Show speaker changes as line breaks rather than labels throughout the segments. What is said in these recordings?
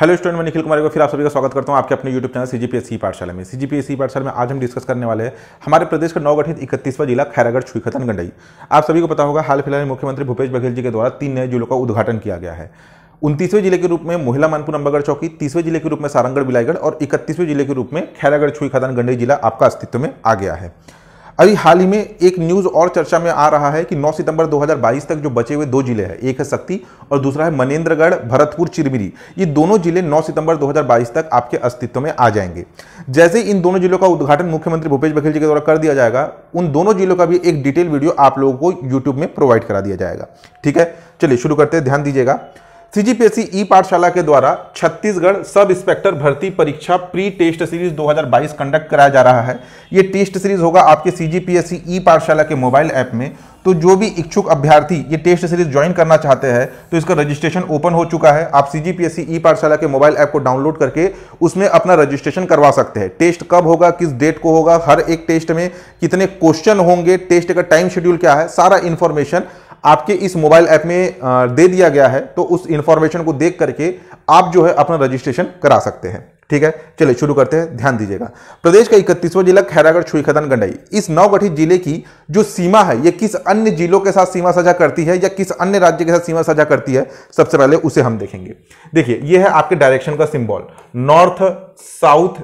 hello student मैं निखिल कुमार को फिर आप सभी का स्वागत करता हूं आपके अपने यूट्यूब चैनल सीजीपीएससी पाठशाला में सीजीपीएससी पाठशाला में आज हम डिस्कस करने वाले हैं हमारे प्रदेश का नवगठित इकतीसवां जिला खैरागढ़ छुईखतन गंडई आप सभी को पता होगा हाल फिलहाल में मुख्यमंत्री भूपेश बघेल जी के द्वारा तीन नए जिलों का उद्घाटन किया गया है उनतीसवें जिले के रूप में मोहिला मानपुर अंबागढ़ चौकी तीसवें जिले के रूप में सारंगढ़ बिलाईगढ़ और इकतीसवें जिले के रूप में खैरागढ़ छुईखतन गंडई जिला आपका अस्तित्व में आ गया है अभी हाल ही में एक न्यूज़ और चर्चा में आ रहा है कि 9 सितंबर 2022 तक जो बचे हुए दो जिले हैं एक है शक्ति और दूसरा है मनेन्द्रगढ़ भरतपुर चिरमिरी ये दोनों जिले 9 सितंबर 2022 तक आपके अस्तित्व में आ जाएंगे जैसे इन दोनों जिलों का उद्घाटन मुख्यमंत्री भूपेश बघेल जी के द्वारा कर दिया जाएगा उन दोनों जिलों का भी एक डिटेल वीडियो आप लोगों को यूट्यूब में प्रोवाइड करा दिया जाएगा ठीक है चलिए शुरू करते हैं ध्यान दीजिएगा सीजीपीएससी ई पाठशाला के द्वारा छत्तीसगढ़ सब इंस्पेक्टर भर्ती परीक्षा प्री टेस्ट सीरीज 2022 कंडक्ट कराया जा रहा है ये टेस्ट सीरीज होगा आपके सीजीपीएससी ई पाठशाला के मोबाइल ऐप में तो जो भी इच्छुक अभ्यर्थी ये टेस्ट सीरीज ज्वाइन करना चाहते हैं तो इसका रजिस्ट्रेशन ओपन हो चुका है आप सी जी पी एस ई पाठशाला के मोबाइल ऐप को डाउनलोड करके उसमें अपना रजिस्ट्रेशन करवा सकते हैं टेस्ट कब होगा किस डेट को होगा हर एक टेस्ट में कितने क्वेश्चन होंगे टेस्ट का टाइम शेड्यूल क्या है सारा इन्फॉर्मेशन आपके इस मोबाइल ऐप में दे दिया गया है तो उस इंफॉर्मेशन को देख करके आप जो है अपना रजिस्ट्रेशन करा सकते हैं ठीक है चलिए शुरू करते हैं ध्यान दीजिएगा प्रदेश का इकतीसवां जिला खैरागढ़ खदान गंडई इस नवगठित जिले की जो सीमा है ये किस अन्य जिलों के साथ सीमा साझा करती है या किस अन्य राज्य के साथ सीमा साझा करती है सबसे पहले उसे हम देखेंगे देखिए ये है आपके डायरेक्शन का सिंबल नॉर्थ साउथ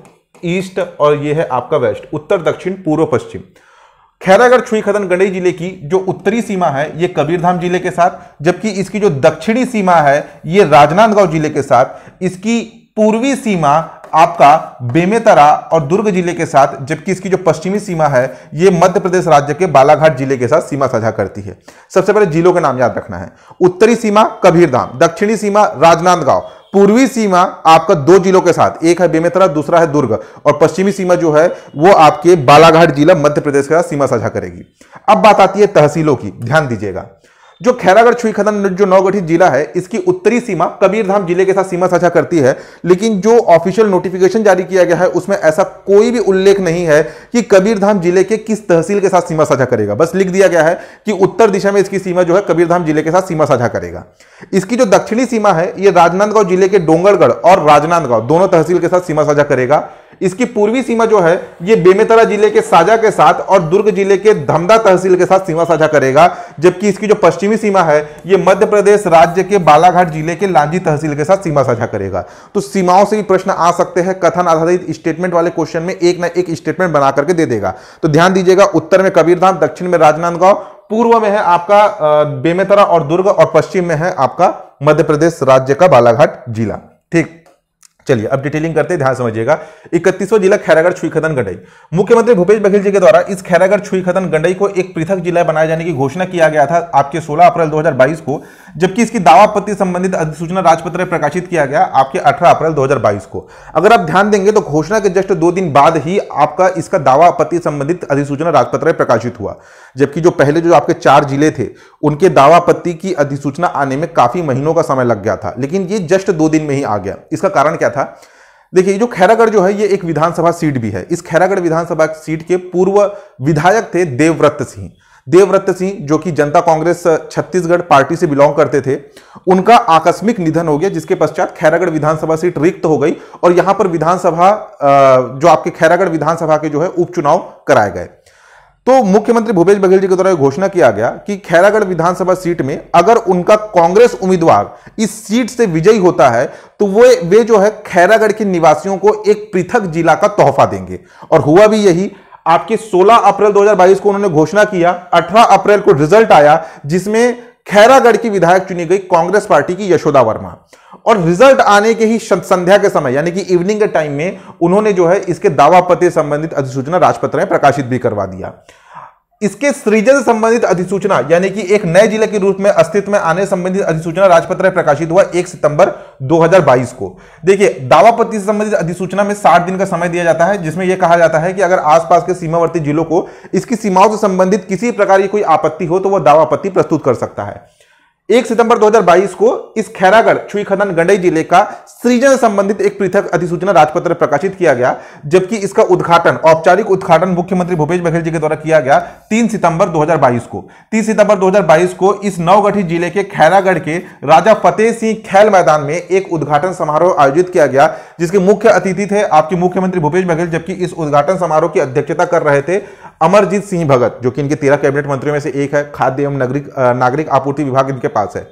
ईस्ट और ये है आपका वेस्ट उत्तर दक्षिण पूर्व पश्चिम खैरागढ़ छुई खदन गंडई जिले की जो उत्तरी सीमा है ये कबीरधाम जिले के साथ जबकि इसकी जो दक्षिणी सीमा है ये राजनांदगांव जिले के साथ इसकी पूर्वी सीमा आपका बेमेतरा और दुर्ग जिले के साथ जबकि इसकी जो पश्चिमी सीमा है ये मध्य प्रदेश राज्य के बालाघाट जिले के साथ सीमा साझा करती है सबसे पहले जिलों का नाम याद रखना है उत्तरी सीमा कबीरधाम दक्षिणी सीमा राजनांदगांव पूर्वी सीमा आपका दो जिलों के साथ एक है बेमेतरा दूसरा है दुर्ग और पश्चिमी सीमा जो है वो आपके बालाघाट जिला मध्य प्रदेश के साथ सीमा साझा करेगी अब बात आती है तहसीलों की ध्यान दीजिएगा जो खैरागढ़ छुई खदान जो नवगठित जिला है इसकी उत्तरी सीमा कबीरधाम जिले के साथ सीमा साझा करती है लेकिन जो ऑफिशियल नोटिफिकेशन जारी किया गया है उसमें ऐसा कोई भी उल्लेख नहीं है कि कबीरधाम जिले के किस तहसील के साथ सीमा साझा करेगा बस लिख दिया गया है कि उत्तर दिशा में इसकी सीमा जो है कबीरधाम जिले के साथ सीमा साझा करेगा इसकी जो दक्षिणी सीमा है यह राजनांदगांव जिले के डोंगरगढ़ और राजनांदगांव दोनों तहसील के साथ सीमा साझा करेगा इसकी पूर्वी सीमा जो है ये बेमेतरा जिले के साजा के साथ और दुर्ग जिले के धमदा तहसील के साथ सीमा साझा करेगा जबकि इसकी जो पश्चिमी सीमा है ये मध्य प्रदेश राज्य के बालाघाट जिले के लांजी तहसील के साथ सीमा साझा करेगा तो सीमाओं से भी प्रश्न आ सकते हैं कथन आधारित स्टेटमेंट वाले क्वेश्चन में एक ना एक स्टेटमेंट बना करके दे देगा तो ध्यान दीजिएगा उत्तर में कबीरधाम दक्षिण में राजनांदगांव पूर्व में है आपका बेमेतरा और दुर्ग और पश्चिम में है आपका मध्य प्रदेश राज्य का बालाघाट जिला ठीक चलिए अब डिटेलिंग करते ध्यान समझिएगा इकतीसवां जिला खैरागढ़ खतन गंडई मुख्यमंत्री भूपेश बघेल जी के द्वारा इस खैरागढ़ खतन गंडई को एक पृथक जिला बनाए जाने की घोषणा किया गया था आपके 16 अप्रैल 2022 को जबकि इसकी दावा दावापत्ति संबंधित अधिसूचना राजपत्र प्रकाशित किया गया आपके 18 अप्रैल 2022 को अगर आप ध्यान देंगे तो घोषणा के जस्ट दो दिन बाद ही आपका इसका दावा पत्ति संबंधित अधिसूचना राजपत्र प्रकाशित हुआ जबकि जो पहले जो आपके चार जिले थे उनके दावापत्ति की अधिसूचना आने में काफी महीनों का समय लग गया था लेकिन ये जस्ट दो दिन में ही आ गया इसका कारण क्या था देखिए जो खैरागढ़ जो है ये एक विधानसभा सीट भी है इस खैरागढ़ विधानसभा सीट के पूर्व विधायक थे देवव्रत सिंह देवव्रत सिंह जो कि जनता कांग्रेस छत्तीसगढ़ पार्टी से बिलोंग करते थे उनका आकस्मिक निधन हो गया जिसके पश्चात खैरागढ़ विधानसभा सीट रिक्त हो गई और यहां पर विधानसभा जो आपके खैरागढ़ विधानसभा के जो है उपचुनाव कराए गए तो मुख्यमंत्री भूपेश बघेल जी के द्वारा घोषणा किया गया कि खैरागढ़ विधानसभा सीट में अगर उनका कांग्रेस उम्मीदवार इस सीट से विजयी होता है तो वे वे जो है खैरागढ़ के निवासियों को एक पृथक जिला का तोहफा देंगे और हुआ भी यही आपकी 16 अप्रैल 2022 को उन्होंने घोषणा किया 18 अप्रैल को रिजल्ट आया जिसमें खैरागढ़ की विधायक चुनी गई कांग्रेस पार्टी की यशोदा वर्मा और रिजल्ट आने के ही संध्या के समय यानी कि इवनिंग के टाइम में उन्होंने जो है इसके दावा पत्र संबंधित अधिसूचना राजपत्र में प्रकाशित भी करवा दिया इसके सृजन से संबंधित अधिसूचना यानी कि एक नए जिले के रूप में अस्तित्व में आने संबंधित अधिसूचना राजपत्र में प्रकाशित हुआ 1 सितंबर 2022 को देखिए दावापत्ति से संबंधित अधिसूचना में 60 दिन का समय दिया जाता है जिसमें यह कहा जाता है कि अगर आसपास के सीमावर्ती जिलों को इसकी सीमाओं से संबंधित किसी प्रकार की कोई आपत्ति हो तो वह दावापत्ति प्रस्तुत कर सकता है एक सितंबर 2022 को इस खैरागढ़ छुई खदान गंडई जिले का सृजन संबंधित एक पृथक अधिसूचना राजपत्र प्रकाशित किया गया जबकि इसका उद्घाटन औपचारिक उद्घाटन मुख्यमंत्री भूपेश बघेल जी के द्वारा किया गया 3 सितंबर 2022 को 3 सितंबर 2022 को इस नवगठित जिले के खैरागढ़ के राजा फतेह सिंह खैल मैदान में एक उद्घाटन समारोह आयोजित किया गया जिसके मुख्य अतिथि थे आपके मुख्यमंत्री भूपेश बघेल जबकि इस उद्घाटन समारोह की अध्यक्षता कर रहे थे अमरजीत सिंह भगत जो कि इनके तेरह कैबिनेट मंत्रियों में से एक है खाद्य एवं नागरिक नागरिक आपूर्ति विभाग इनके पास है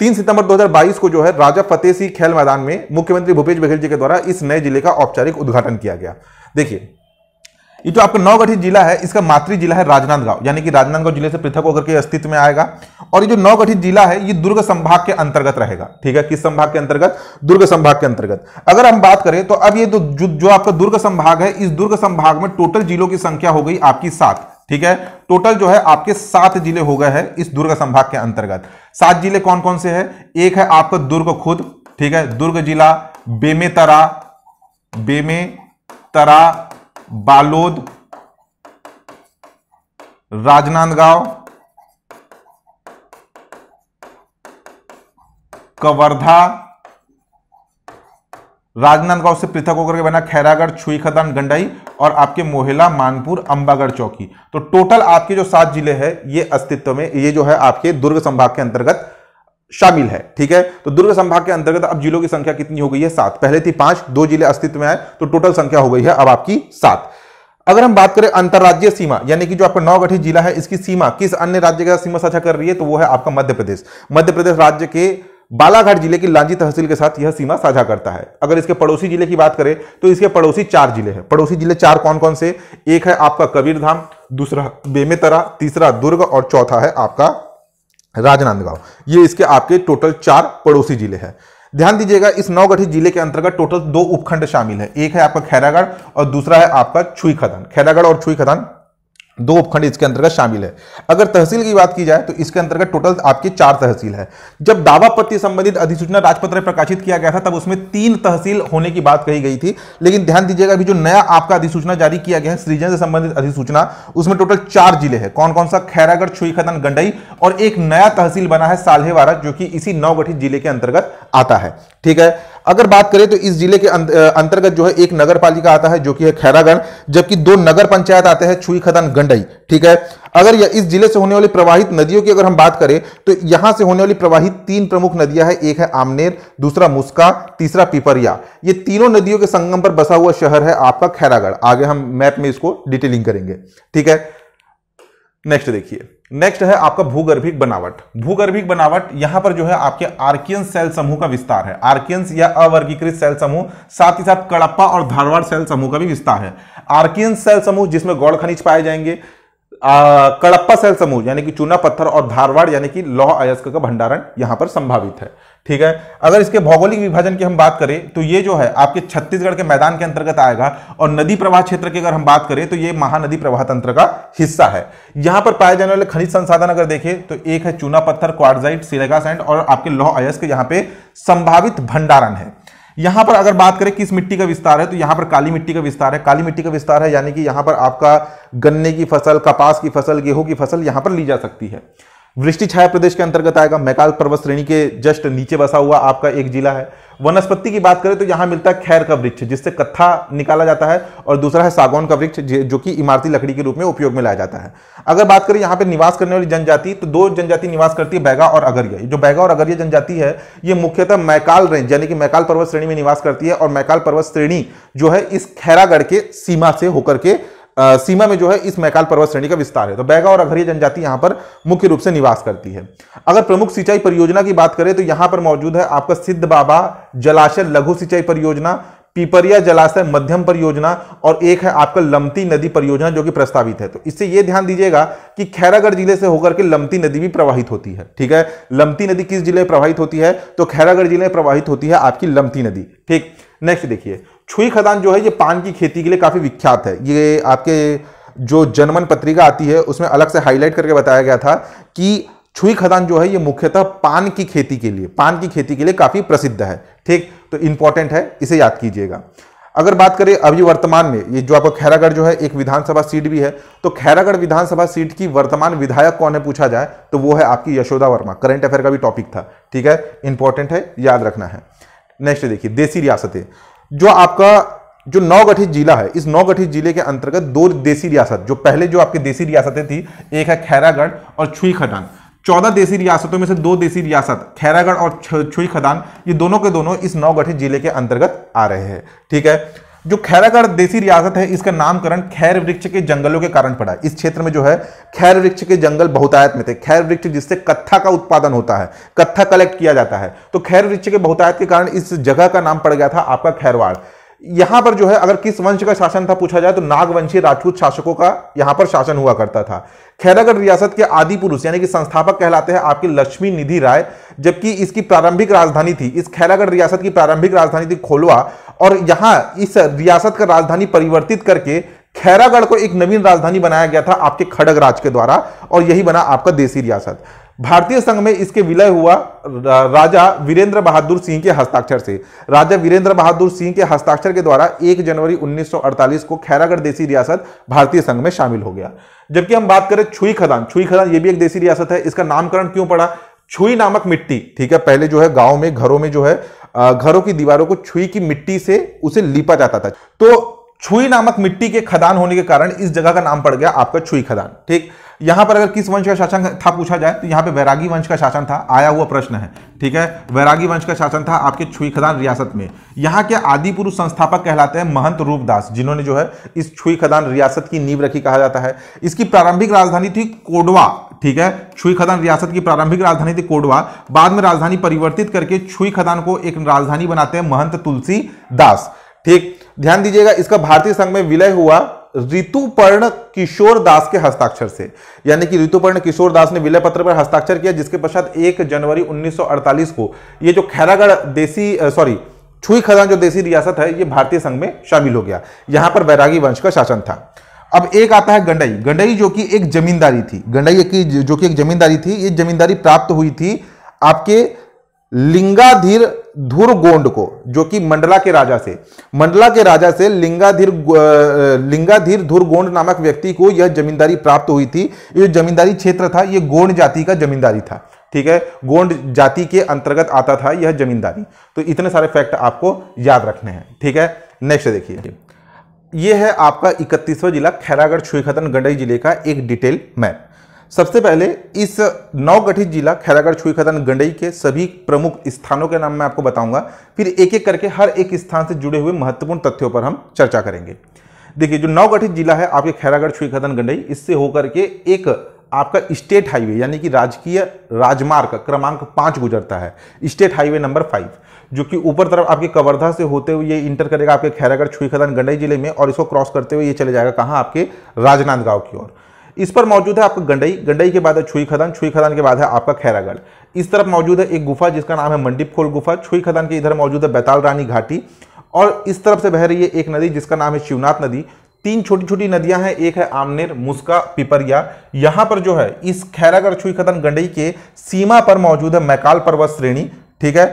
तीन सितंबर 2022 को जो है राजा फतेह सिंह खेल मैदान में मुख्यमंत्री भूपेश बघेल जी के द्वारा इस नए जिले का औपचारिक उद्घाटन किया गया देखिए ये जो आपका नवगठित जिला है इसका मातृ जिला है राजनांदगांव यानी कि राजनांदगांव जिले से पृथक होकर के अस्तित्व में आएगा और ये जो नवगठित जिला है ये दुर्ग संभाग के अंतर्गत रहेगा ठीक है किस संभाग के अंतर्गत दुर्ग संभाग के अंतर्गत अगर हम बात करें तो अब ये जो जो आपका दुर्ग संभाग है इस दुर्ग संभाग में टोटल जिलों की संख्या हो गई आपकी सात ठीक है टोटल जो है आपके सात जिले हो गए हैं इस दुर्ग संभाग के अंतर्गत सात जिले कौन कौन से है एक है आपका दुर्ग खुद ठीक है दुर्ग जिला बेमेतरा बेमेतरा बालोद राजनांदगांव कवर्धा राजनांदगांव से पृथक होकर के बना खैरागढ़ छुई खदान गंडई और आपके मोहिला मानपुर अंबागढ़ चौकी तो टोटल आपके जो सात जिले हैं ये अस्तित्व में ये जो है आपके दुर्ग संभाग के अंतर्गत शामिल है ठीक है तो दुर्ग संभाग के अंतर्गत अब जिलों की संख्या कितनी हो गई है सात पहले थी पांच दो जिले अस्तित्व में आए तो टोटल संख्या हो गई है अब आपकी सात अगर हम बात करें अंतर्राज्यीय सीमा यानी कि जो आपका नवगठित जिला है इसकी सीमा किस अन्य राज्य का सीमा साझा कर रही है तो वो है आपका मध्य प्रदेश मध्य प्रदेश राज्य के बालाघाट जिले की लांजी तहसील के साथ यह सीमा साझा करता है अगर इसके पड़ोसी जिले की बात करें तो इसके पड़ोसी चार जिले हैं पड़ोसी जिले चार कौन कौन से एक है आपका कबीरधाम दूसरा बेमेतरा तीसरा दुर्ग और चौथा है आपका राजनांदगांव ये इसके आपके टोटल चार पड़ोसी जिले हैं ध्यान दीजिएगा इस नवगठित जिले के अंतर्गत टोटल दो उपखंड शामिल है एक है आपका खैरागढ़ और दूसरा है आपका छुई खदान खैरागढ़ और छुई खदान दो उपखंड इसके अंतर्गत शामिल है अगर तहसील की बात की जाए तो इसके अंतर्गत टोटल आपके चार तहसील है जब दावा पत्र संबंधित अधिसूचना राजपत्र में प्रकाशित किया गया था तब उसमें तीन तहसील होने की बात कही गई थी लेकिन ध्यान दीजिएगा अभी जो नया आपका अधिसूचना जारी किया गया है सृजन से संबंधित अधिसूचना उसमें टोटल चार जिले हैं कौन कौन सा खैरागढ़ छुई खदन गंडई और एक नया तहसील बना है साल्हेवारा जो कि इसी नवगठित जिले के अंतर्गत आता है ठीक है अगर बात करें तो इस जिले के अंतर्गत जो है एक नगर पालिका आता है जो कि है खैरागढ़ जबकि दो नगर पंचायत आते हैं छुई खदान गंडई ठीक है अगर इस जिले से होने वाली प्रवाहित नदियों की अगर हम बात करें तो यहां से होने वाली प्रवाहित तीन प्रमुख नदियां हैं एक है आमनेर दूसरा मुस्का तीसरा पिपरिया ये तीनों नदियों के संगम पर बसा हुआ शहर है आपका खैरागढ़ आगे हम मैप में इसको डिटेलिंग करेंगे ठीक है नेक्स्ट देखिए नेक्स्ट है आपका भूगर्भिक बनावट भूगर्भिक बनावट यहां पर जो है आपके आर्कियन सेल समूह का विस्तार है आर्कियंस या अवर्गीकृत सेल समूह साथ ही साथ कड़प्पा और धारवाड़ सेल समूह का भी विस्तार है आर्कियन सेल समूह जिसमें गौड़ खनिज पाए जाएंगे कड़प्पा सेल समूह यानी कि चूना पत्थर और धारवाड़ यानी कि लौह अयस्क का भंडारण यहां पर संभावित है ठीक है अगर इसके भौगोलिक विभाजन की हम बात करें तो ये जो है आपके छत्तीसगढ़ के मैदान के अंतर्गत आएगा और नदी प्रवाह क्षेत्र की अगर हम बात करें तो ये महानदी प्रवाह तंत्र का हिस्सा है यहां पर पाए जाने वाले खनिज संसाधन अगर देखें तो एक है चूना पत्थर क्वारजाइट सिलेगा सैंड और आपके लौह अयस्क यहाँ पे संभावित भंडारण है यहां पर अगर बात करें किस मिट्टी का विस्तार है तो यहां पर काली मिट्टी का विस्तार है काली मिट्टी का विस्तार है यानी कि यहां पर आपका गन्ने की फसल कपास की फसल गेहूं की फसल यहां पर ली जा सकती है वृष्टि छाया प्रदेश के अंतर्गत आएगा मैकाल पर्वत श्रेणी के जस्ट नीचे बसा हुआ आपका एक जिला है वनस्पति की बात करें तो यहां मिलता है खैर का वृक्ष जिससे कत्था निकाला जाता है और दूसरा है सागौन का वृक्ष जो कि इमारती लकड़ी के रूप में उपयोग में लाया जाता है अगर बात करें यहां पर निवास करने वाली जनजाति तो दो जनजाति निवास करती है बैगा और अगरिया जो बैगा और अगरिया जनजाति है ये मुख्यतः मैकाल रेंज यानी कि मैकाल पर्वत श्रेणी में निवास करती है और मैकाल पर्वत श्रेणी जो है इस खैरागढ़ के सीमा से होकर के सीमा में जो है इस मैकाल पर्वत श्रेणी का विस्तार है तो बैगा और अघरिया जनजाति यहां पर मुख्य रूप से निवास करती है अगर प्रमुख सिंचाई परियोजना की बात करें तो यहां पर मौजूद है आपका सिद्ध बाबा जलाशय लघु सिंचाई परियोजना पीपरिया जलाशय मध्यम परियोजना और एक है आपका लमती नदी परियोजना जो कि प्रस्तावित है तो इससे यह ध्यान दीजिएगा कि खैरागढ़ जिले से होकर के लमती नदी भी प्रवाहित होती है ठीक है लमती नदी किस जिले में प्रवाहित होती है तो खैरागढ़ जिले में प्रवाहित होती है आपकी लमती नदी ठीक नेक्स्ट देखिए छुई खदान जो है ये पान की खेती के लिए काफ़ी विख्यात है ये आपके जो जनमन पत्रिका आती है उसमें अलग से हाईलाइट करके बताया गया था कि छुई खदान जो है ये मुख्यतः पान की खेती के लिए पान की खेती के लिए काफ़ी प्रसिद्ध है ठीक तो इंपॉर्टेंट है इसे याद कीजिएगा अगर बात करें अभी वर्तमान में ये जो आपका खैरागढ़ जो है एक विधानसभा सीट भी है तो खैरागढ़ विधानसभा सीट की वर्तमान विधायक कौन है पूछा जाए तो वो है आपकी यशोदा वर्मा करंट अफेयर का भी टॉपिक था ठीक है इंपॉर्टेंट है याद रखना है नेक्स्ट देखिए देसी रियासतें जो आपका जो नवगठित जिला है इस नवगठित जिले के अंतर्गत दो देसी रियासत जो पहले जो आपकी देसी रियासतें थी एक है खैरागढ़ और छुई खदान चौदह देसी रियासतों में से दो देसी रियासत खैरागढ़ और छुई खदान ये दोनों के दोनों इस नवगठित जिले के अंतर्गत आ रहे हैं ठीक है जो खैरागढ़ देसी रियासत है इसका नामकरण खैर वृक्ष के जंगलों के कारण पड़ा इस क्षेत्र में जो है खैर वृक्ष के जंगल बहुतायत में थे खैर वृक्ष जिससे कत्था का उत्पादन होता है कत्था कलेक्ट किया जाता है तो खैर वृक्ष के बहुतायत के कारण इस जगह का नाम पड़ गया था आपका खैरवाड़ यहां पर जो है अगर किस वंश का शासन था पूछा जाए तो नागवंशी राजपूत शासकों का यहां पर शासन हुआ करता था खैरागढ़ रियासत के आदि पुरुष यानी कि संस्थापक कहलाते हैं आपकी लक्ष्मी निधि राय जबकि इसकी प्रारंभिक राजधानी थी इस खैरागढ़ रियासत की प्रारंभिक राजधानी थी खोलवा और यहां इस रियासत का राजधानी परिवर्तित करके खैरागढ़ को एक नवीन राजधानी बनाया गया था आपके खड़ग राज के द्वारा और यही बना आपका देसी रियासत भारतीय संघ में इसके विलय हुआ राजा वीरेंद्र बहादुर सिंह के हस्ताक्षर से राजा वीरेंद्र बहादुर सिंह के हस्ताक्षर के द्वारा 1 जनवरी 1948 को खैरागढ़ देसी रियासत भारतीय संघ में शामिल हो गया जबकि हम बात करें छुई खदान छुई खदान ये भी एक देसी रियासत है इसका नामकरण क्यों पड़ा छुई नामक मिट्टी ठीक है पहले जो है गांव में घरों में जो है घरों की दीवारों को छुई की मिट्टी से उसे लीपा जाता था तो छुई नामक मिट्टी के खदान होने के कारण इस जगह का नाम पड़ गया आपका छुई खदान ठीक यहां पर अगर किस वंश का शासन था पूछा जाए तो यहां पे वैरागी वंश का शासन था आया हुआ प्रश्न है ठीक है वैरागी वंश का शासन था आपके छुईखदान रियासत में यहां के आदि पुरुष संस्थापक कहलाते हैं महंत रूपदास जिन्होंने जो है इस छुईखदान रियासत की नींव रखी कहा जाता है इसकी प्रारंभिक राजधानी थी कोडवा ठीक है छुई खदान रियासत की प्रारंभिक राजधानी थी कोडवा बाद में राजधानी परिवर्तित करके छुई खदान को एक राजधानी बनाते हैं महंत तुलसी दास ठीक ध्यान दीजिएगा इसका भारतीय संघ में विलय हुआ ऋतुपर्ण किशोर दास के हस्ताक्षर से यानी कि ऋतुपर्ण किशोर दास ने विलय पत्र पर हस्ताक्षर किया जिसके पश्चात 1 जनवरी 1948 को ये जो खैरागढ़ देसी सॉरी छुई खदान जो देसी रियासत है ये भारतीय संघ में शामिल हो गया यहां पर बैरागी वंश का शासन था अब एक आता है गंडई गंडई जो कि एक जमींदारी थी गंडई की जो कि एक जमींदारी थी ये जमींदारी प्राप्त हुई थी आपके लिंगाधीर धुर गोंड को जो कि मंडला के राजा से मंडला के राजा से लिंगाधीर लिंगाधीर धुर गोंड नामक व्यक्ति को यह जमींदारी प्राप्त हुई थी यह जमींदारी क्षेत्र था यह गोंड जाति का जमींदारी था ठीक है गोंड जाति के अंतर्गत आता था यह जमींदारी तो इतने सारे फैक्ट आपको याद रखने हैं ठीक है नेक्स्ट देखिए यह है आपका इकतीसवां जिला खैरागढ़ छुईखतन गंडई जिले का एक डिटेल मैप सबसे पहले इस नवगठित जिला खैरागढ़ छुई खदान गंडई के सभी प्रमुख स्थानों के नाम मैं आपको बताऊंगा फिर एक एक करके हर एक स्थान से जुड़े हुए महत्वपूर्ण तथ्यों पर हम चर्चा करेंगे देखिए जो नवगठित जिला है आपके खैरागढ़ छुई खदान गंडई इससे होकर के एक आपका स्टेट हाईवे यानी कि राजकीय राजमार्ग क्रमांक पाँच गुजरता है स्टेट हाईवे नंबर फाइव जो कि ऊपर तरफ आपके कवर्धा से होते हुए ये इंटर करेगा आपके खैरागढ़ छुई खदान गंडई जिले में और इसको क्रॉस करते हुए ये चले जाएगा कहाँ आपके राजनांदगांव की ओर इस पर मौजूद है आपका गंडई गंडई के बाद है छुई खदान छुई खदान के बाद है आपका खैरागढ़ इस तरफ मौजूद है एक गुफा जिसका नाम है मंडीप खोल गुफा छुई खदान के इधर मौजूद है बैताल रानी घाटी और इस तरफ से बह रही है एक नदी जिसका नाम है शिवनाथ नदी तीन छोटी छोटी नदियां हैं एक है आमनेर मुस्का पिपरिया यहां पर जो है इस खैरागढ़ छुई खदान गंडई के सीमा पर मौजूद है मैकाल पर्वत श्रेणी ठीक है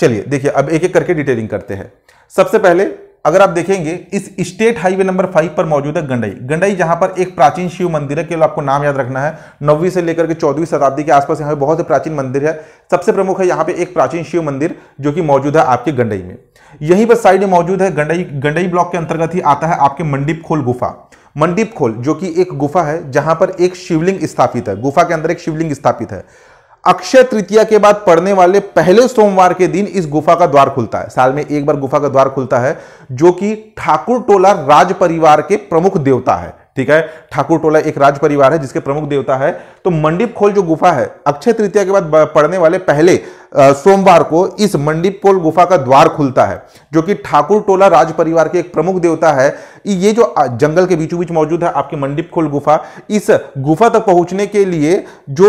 चलिए देखिए अब एक एक करके डिटेलिंग करते हैं सबसे पहले अगर आप देखेंगे इस स्टेट हाईवे नंबर फाइव पर मौजूद है गंडई गंडई जहां पर एक प्राचीन शिव मंदिर है केवल आपको नाम याद रखना है नौवीं से लेकर के चौदहवीं शताब्दी के आसपास यहाँ पे बहुत से प्राचीन मंदिर है सबसे प्रमुख है यहाँ पे एक प्राचीन शिव मंदिर जो कि मौजूद है आपके गंडई में यहीं पर साइड में मौजूद है गंडई गंडई ब्लॉक के अंतर्गत ही आता है आपके मंडीप खोल गुफा मंडीप खोल जो कि एक गुफा है जहां पर एक शिवलिंग स्थापित है गुफा के अंदर एक शिवलिंग स्थापित है अक्षय तृतीया के बाद पड़ने वाले पहले सोमवार के दिन इस गुफा का द्वार खुलता है साल में एक बार गुफा का द्वार खुलता है जो कि ठाकुर टोला राज परिवार के प्रमुख देवता है ठीक है ठाकुर टोला एक राज परिवार है जिसके प्रमुख देवता है तो मंडीप खोल जो गुफा है अक्षय तृतीया के बाद पड़ने वाले पहले सोमवार को इस मंडीपोल गुफा का द्वार खुलता है जो कि ठाकुर टोला राज परिवार के एक प्रमुख देवता है ये जो जंगल के बीचों बीच मौजूद है आपकी मंडीपोल गुफा इस गुफा तक पहुंचने के लिए जो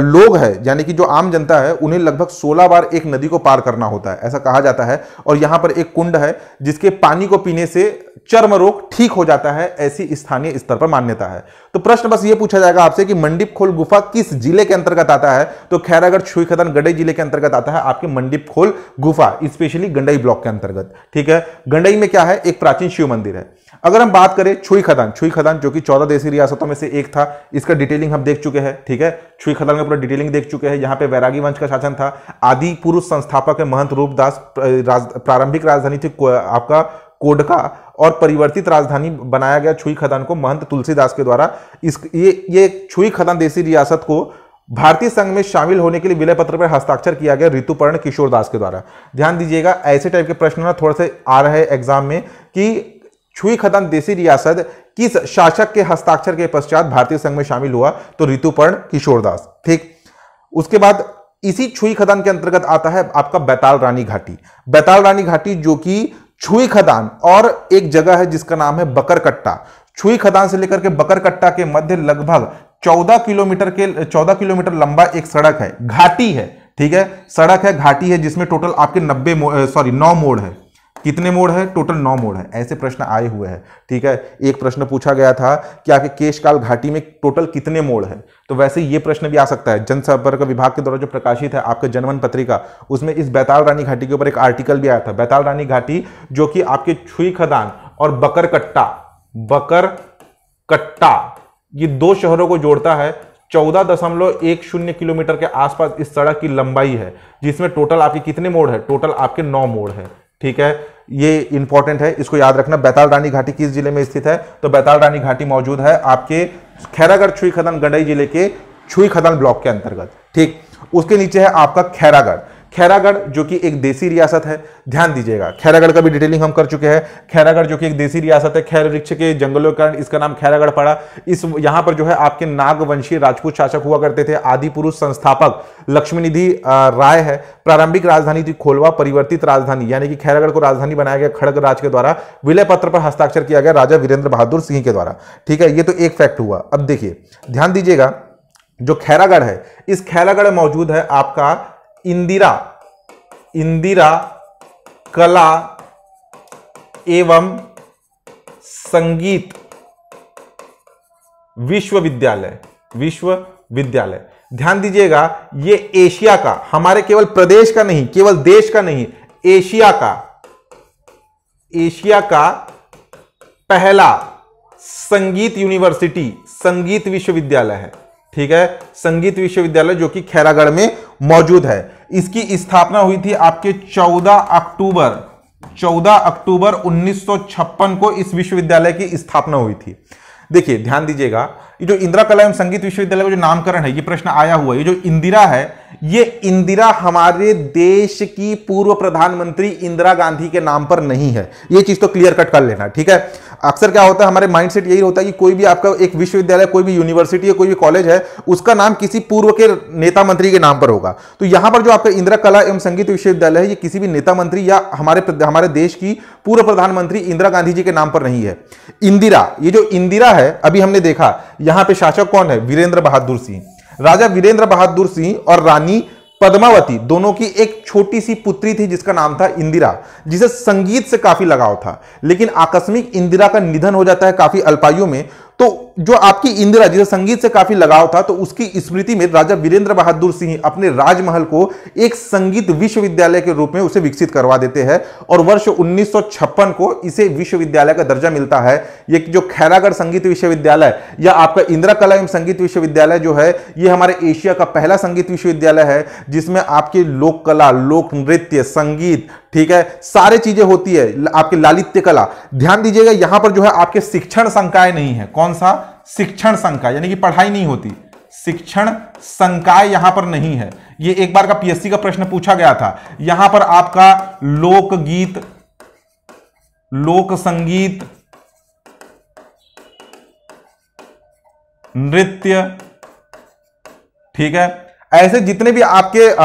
लोग है यानी कि जो आम जनता है उन्हें लगभग सोलह बार एक नदी को पार करना होता है ऐसा कहा जाता है और यहां पर एक कुंड है जिसके पानी को पीने से चर्म रोग ठीक हो जाता है ऐसी स्थानीय स्तर पर मान्यता है तो प्रश्न बस ये पूछा जाएगा आपसे कि मंडीप खोल गुफा किस जिले के अंतर्गत आता है तो खैरागढ़ छुईखदन गढ़े जिले के अंतर्गत आता है आपके मंडीप खोल गुफा स्पेशली गंडई ब्लॉक के अंतर्गत ठीक है गंडई में क्या है एक प्राचीन शिव मंदिर है अगर हम बात करें छुई खदान छुई खदान जो कि चौदह देशी रियासतों में से एक था इसका डिटेलिंग हम देख चुके हैं ठीक है छुई खदान का पूरा डिटेलिंग देख चुके हैं यहाँ पे वैरागी वंश का शासन था आदि पुरुष संस्थापक है महंत रूपदास राज, प्रारंभिक राजधानी थी आपका कोडका और परिवर्तित राजधानी बनाया गया छुई खदान को महंत तुलसीदास के द्वारा इस ये ये छुई खदान देसी रियासत को भारतीय संघ में शामिल होने के लिए विलय पत्र पर हस्ताक्षर किया गया ऋतुपर्ण किशोर दास के द्वारा ध्यान दीजिएगा ऐसे टाइप के प्रश्न ना थोड़े से आ रहे हैं एग्जाम में कि छुई खदान देसी रियासत किस शासक के हस्ताक्षर के पश्चात भारतीय संघ में शामिल हुआ तो ऋतुपर्ण किशोर दास ठीक उसके बाद इसी छुई खदान के अंतर्गत आता है आपका बैताल रानी घाटी बैताल रानी घाटी जो कि छुई खदान और एक जगह है जिसका नाम है बकरकट्टा छुई खदान से लेकर के बकरकट्टा के मध्य लगभग 14 किलोमीटर के 14 किलोमीटर लंबा एक सड़क है घाटी है ठीक है सड़क है घाटी है जिसमें टोटल आपके नब्बे सॉरी नौ मोड़ है कितने मोड़ है टोटल नौ मोड़ है ऐसे प्रश्न आए हुए हैं ठीक है एक प्रश्न पूछा गया था कि आपके केशकाल घाटी में टोटल कितने मोड़ है तो वैसे ये प्रश्न भी आ सकता है जनसंपर्क विभाग के द्वारा जो प्रकाशित है आपके जनमन पत्रिका उसमें इस बैताल रानी घाटी के ऊपर एक आर्टिकल भी आया था बैताल रानी घाटी जो कि आपके छुई खदान और बकर कट्टा बकर कट्टा ये दो शहरों को जोड़ता है चौदह दशमलव एक शून्य किलोमीटर के आसपास इस सड़क की लंबाई है जिसमें टोटल आपके कितने मोड़ है टोटल आपके नौ मोड़ है ठीक है ये इंपॉर्टेंट है इसको याद रखना बैताल रानी घाटी किस जिले में स्थित है तो बैताल रानी घाटी मौजूद है आपके खैरागढ़ छुई खदान गंडई जिले के छुई खदान ब्लॉक के अंतर्गत ठीक उसके नीचे है आपका खैरागढ़ खैरागढ़ जो कि एक देसी रियासत है ध्यान दीजिएगा खैरागढ़ का भी डिटेलिंग हम कर चुके हैं खैरागढ़ जो कि एक देसी रियासत है खैर वृक्ष के जंगलों के कारण इसका नाम खैरागढ़ पड़ा इस यहां पर जो है आपके नागवंशी राजपूत शासक हुआ करते थे आदि पुरुष संस्थापक लक्ष्मीनिधि राय है प्रारंभिक राजधानी थी खोलवा परिवर्तित राजधानी यानी कि खैरागढ़ को राजधानी बनाया गया खड़ग राज के द्वारा विलय पत्र पर हस्ताक्षर किया गया राजा वीरेंद्र बहादुर सिंह के द्वारा ठीक है ये तो एक फैक्ट हुआ अब देखिए ध्यान दीजिएगा जो खैरागढ़ है इस खैरागढ़ मौजूद है आपका इंदिरा इंदिरा कला एवं संगीत विश्वविद्यालय विश्वविद्यालय ध्यान दीजिएगा ये एशिया का हमारे केवल प्रदेश का नहीं केवल देश का नहीं एशिया का एशिया का पहला संगीत यूनिवर्सिटी संगीत विश्वविद्यालय है ठीक है संगीत विश्वविद्यालय जो कि खैरागढ़ में मौजूद है इसकी स्थापना हुई थी आपके 14 अक्टूबर 14 अक्टूबर 1956 को इस विश्वविद्यालय की स्थापना हुई थी देखिए ध्यान दीजिएगा ये जो इंदिरा कला एवं संगीत विश्वविद्यालय का जो नामकरण है ये प्रश्न आया हुआ है ये जो इंदिरा है ये इंदिरा हमारे देश की पूर्व प्रधानमंत्री इंदिरा गांधी के नाम पर नहीं है ये चीज तो क्लियर कट कर लेना ठीक है अक्सर क्या होता है हमारे माइंडसेट यही होता है कि कोई भी आपका एक विश्वविद्यालय कोई भी यूनिवर्सिटी या कोई भी कॉलेज है उसका नाम किसी पूर्व के नेता मंत्री के नाम पर होगा तो यहां पर जो आपका इंदिरा कला एवं संगीत विश्वविद्यालय है ये किसी भी नेता मंत्री या हमारे हमारे देश की पूर्व प्रधानमंत्री इंदिरा गांधी जी के नाम पर नहीं है इंदिरा ये जो इंदिरा है अभी हमने देखा यहां पर शासक कौन है वीरेंद्र बहादुर सिंह राजा वीरेंद्र बहादुर सिंह और रानी पद्मावती दोनों की एक छोटी सी पुत्री थी जिसका नाम था इंदिरा जिसे संगीत से काफी लगाव था लेकिन आकस्मिक इंदिरा का निधन हो जाता है काफी अल्पायु में तो जो आपकी इंदिरा जिसे संगीत से काफी लगाव था तो उसकी स्मृति में राजा वीरेंद्र बहादुर सिंह अपने राजमहल को एक संगीत विश्वविद्यालय के रूप में उसे विकसित करवा देते हैं और वर्ष उन्नीस को इसे विश्वविद्यालय का दर्जा मिलता है ये जो खैरागढ़ संगीत विश्वविद्यालय या आपका इंदिरा कला एवं संगीत विश्वविद्यालय जो है ये हमारे एशिया का पहला संगीत विश्वविद्यालय है जिसमें आपकी लोक कला लोक नृत्य संगीत ठीक है सारे चीजें होती है आपके लालित्य कला ध्यान दीजिएगा यहां पर जो है आपके शिक्षण संकाय नहीं है कौन सा शिक्षण संकाय यानी कि पढ़ाई नहीं होती शिक्षण संकाय यहां पर नहीं है ये एक बार का पीएससी का प्रश्न पूछा गया था यहां पर आपका लोकगीत लोक संगीत नृत्य ठीक है ऐसे जितने भी आपके आ,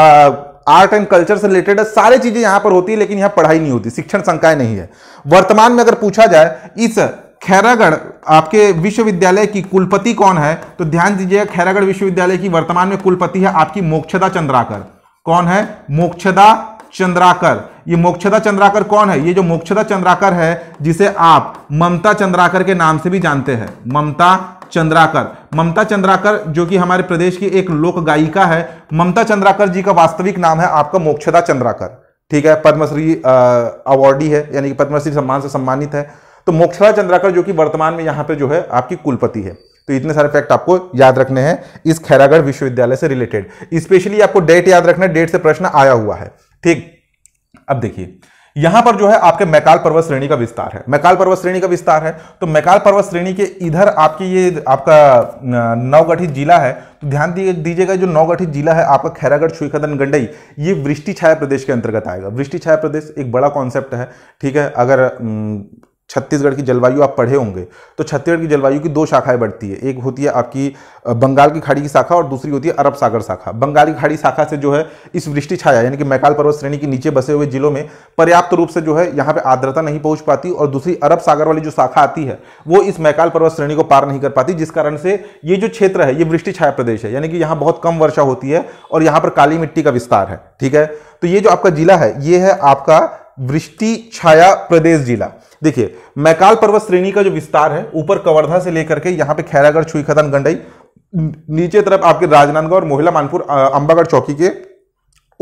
आर्ट एंड कल्चर से रिलेटेड है सारी चीजें यहां पर होती है लेकिन यहां पढ़ाई नहीं होती शिक्षण संकाय नहीं है वर्तमान में अगर पूछा जाए इस खैरागढ़ आपके विश्वविद्यालय की कुलपति कौन है तो ध्यान दीजिएगा खैरागढ़ विश्वविद्यालय की वर्तमान में कुलपति है आपकी मोक्षदा चंद्राकर कौन है मोक्षदा चंद्राकर ये मोक्षदा चंद्राकर कौन है ये जो मोक्षदा चंद्राकर है जिसे आप ममता चंद्राकर के नाम से भी जानते हैं ममता चंद्राकर ममता चंद्राकर जो कि हमारे प्रदेश की एक लोक गायिका है ममता चंद्राकर जी का वास्तविक नाम है आपका मोक्षदा चंद्राकर ठीक है पद्मश्री अवार्डी है यानी कि पद्मश्री सम्मान से सम्मानित है तो मोक्षला चंद्राकर जो कि वर्तमान में यहाँ पर जो है आपकी कुलपति है तो इतने सारे फैक्ट आपको याद रखने हैं इस खैरागढ़ विश्वविद्यालय से रिलेटेड स्पेशली आपको डेट याद रखना डेट से प्रश्न आया हुआ है ठीक अब देखिए यहां पर जो है आपके मैकाल पर्वत श्रेणी का विस्तार है मैकाल पर्वत श्रेणी का विस्तार है तो मैकाल पर्वत श्रेणी के इधर आपकी ये आपका नवगठित जिला है तो ध्यान दीजिएगा जो नवगठित जिला है आपका खैरागढ़ छुईखदन गंडई ये वृष्टि छाया प्रदेश के अंतर्गत आएगा वृष्टि छाया प्रदेश एक बड़ा कॉन्सेप्ट है ठीक है अगर छत्तीसगढ़ की जलवायु आप पढ़े होंगे तो छत्तीसगढ़ की जलवायु की दो शाखाएं बढ़ती है एक होती है आपकी बंगाल की खाड़ी की शाखा और दूसरी होती है अरब सागर शाखा बंगाल की खाड़ी शाखा से जो है इस वृष्टि छाया यानी कि मैकाल पर्वत श्रेणी के नीचे बसे हुए जिलों में पर्याप्त रूप से जो है यहाँ पर आर्द्रता नहीं पहुँच पाती और दूसरी अरब सागर वाली जो शाखा आती है वो इस मैकाल पर्वत श्रेणी को पार नहीं कर पाती जिस कारण से ये जो क्षेत्र है ये वृष्टि छाया प्रदेश है यानी कि यहाँ बहुत कम वर्षा होती है और यहाँ पर काली मिट्टी का विस्तार है ठीक है तो ये जो आपका जिला है ये है आपका वृष्टि छाया प्रदेश जिला देखिए मैकाल पर्वत श्रेणी का जो विस्तार है ऊपर कवर्धा से लेकर के यहाँ पे खैरागढ़ छुई खदान गंडई नीचे तरफ आपके राजनांदगांव और मोहिला मानपुर अंबागढ़ चौकी के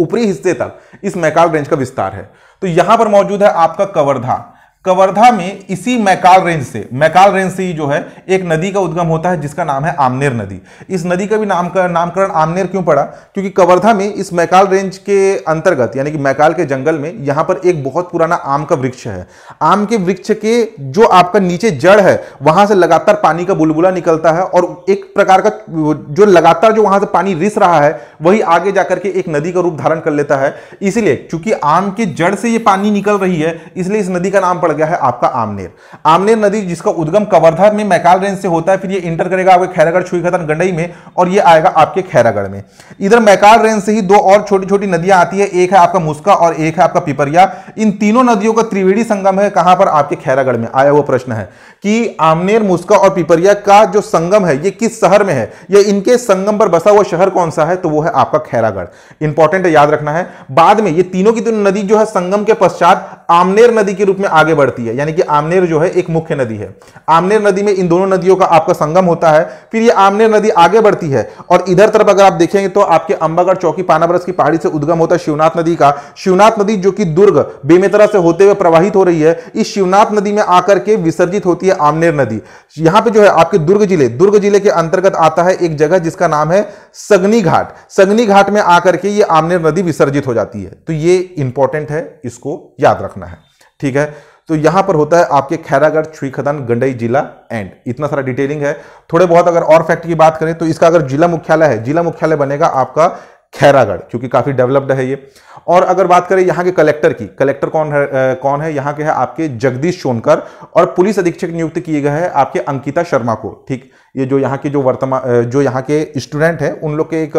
ऊपरी हिस्से तक इस मैकाल रेंज का विस्तार है तो यहां पर मौजूद है आपका कवर्धा कवर्धा में इसी मैकाल रेंज से मैकाल रेंज से ही जो है एक नदी का उद्गम होता है जिसका नाम है आमनेर नदी इस नदी का भी नाम कर, नामकरण आमनेर क्यों पड़ा क्योंकि कवर्धा में इस मैकाल रेंज के अंतर्गत यानी कि मैकाल के जंगल में यहाँ पर एक बहुत पुराना आम का वृक्ष है आम के वृक्ष के जो आपका नीचे जड़ है वहां से लगातार पानी का बुलबुला निकलता है और एक प्रकार का जो लगातार जो वहां से पानी रिस रहा है वही आगे जाकर के एक नदी का रूप धारण कर लेता है इसलिए चूंकि आम के जड़ से ये पानी निकल रही है इसलिए इस नदी का नाम पड़ा पड़ गया है आपका आमनेर आमनेर नदी जिसका उद्गम कवर्धा में मैकाल रेंज से होता है फिर ये इंटर करेगा आपके खैरागढ़ छुई खतन गंडई में और ये आएगा आपके खैरागढ़ में इधर मैकाल रेंज से ही दो और छोटी छोटी नदियां आती है एक है आपका मुस्का और एक है आपका पिपरिया इन तीनों नदियों का त्रिवेणी संगम है कहां पर आपके खैरागढ़ में आया वो प्रश्न है कि आमनेर मुस्का और पिपरिया का जो संगम है ये किस शहर में है या इनके संगम पर बसा हुआ शहर कौन सा है तो वो है आपका खैरागढ़ इंपॉर्टेंट है याद रखना है बाद में ये तीनों की तीनों नदी जो है संगम के पश्चात आमनेर नदी के रूप में आगे बढ़ती है यानी कि आमनेर जो है एक मुख्य नदी है आमनेर नदी में इन दोनों नदियों का आपका संगम होता है फिर ये आमनेर नदी आगे बढ़ती है और इधर तरफ अगर आप देखेंगे तो आपके अंबागढ़ चौकी पानाबरस की पहाड़ी से उद्गम होता है शिवनाथ नदी का शिवनाथ नदी जो कि दुर्ग बेमेतरा से होते हुए प्रवाहित हो रही है इस शिवनाथ नदी में आकर के विसर्जित होती है आमनेर नदी यहां पर जो है आपके दुर्ग जिले दुर्ग जिले के अंतर्गत आता है एक जगह जिसका नाम है सगनी घाट सगनी घाट में आकर के ये आमनेर नदी विसर्जित हो जाती है तो ये इंपॉर्टेंट है इसको याद रखना है ठीक है तो यहां पर होता है आपके खैरागढ़ छुईखदान गंडई जिला एंड इतना सारा डिटेलिंग है थोड़े बहुत अगर और फैक्ट की बात करें तो इसका अगर जिला मुख्यालय है जिला मुख्यालय बनेगा आपका खैरागढ़ क्योंकि काफी डेवलप्ड है ये और अगर बात करें यहाँ के कलेक्टर की कलेक्टर कौन है आ, कौन है यहाँ के है आपके जगदीश सोनकर और पुलिस अधीक्षक नियुक्त किए गए हैं आपके अंकिता शर्मा को ठीक ये जो यहाँ के जो वर्तमान जो यहाँ के स्टूडेंट हैं उन लोग के एक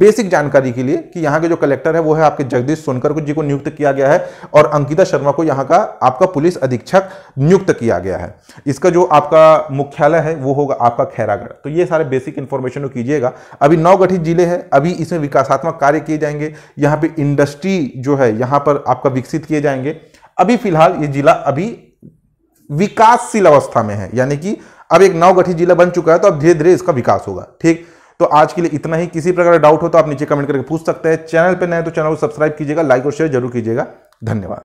बेसिक जानकारी के लिए कि यहाँ के जो कलेक्टर है वो है आपके जगदीश सोनकर जी को नियुक्त किया गया है और अंकिता शर्मा को यहाँ का आपका पुलिस अधीक्षक नियुक्त किया गया है इसका जो आपका मुख्यालय है वो होगा आपका खैरागढ़ तो ये सारे बेसिक इन्फॉर्मेशन कीजिएगा अभी नवगठित जिले हैं अभी इसमें विकासात्मक कार्य किए जाएंगे यहाँ पर इंडस्ट्री जो है यहाँ पर आपका विकसित किए जाएंगे अभी फिलहाल ये जिला अभी विकासशील अवस्था में है यानी कि अब एक नवगठित जिला बन चुका है तो अब धीरे धीरे इसका विकास होगा ठीक तो आज के लिए इतना ही किसी प्रकार का डाउट हो तो आप नीचे कमेंट करके पूछ सकते हैं चैनल पर नए तो चैनल को सब्सक्राइब कीजिएगा लाइक और शेयर जरूर कीजिएगा धन्यवाद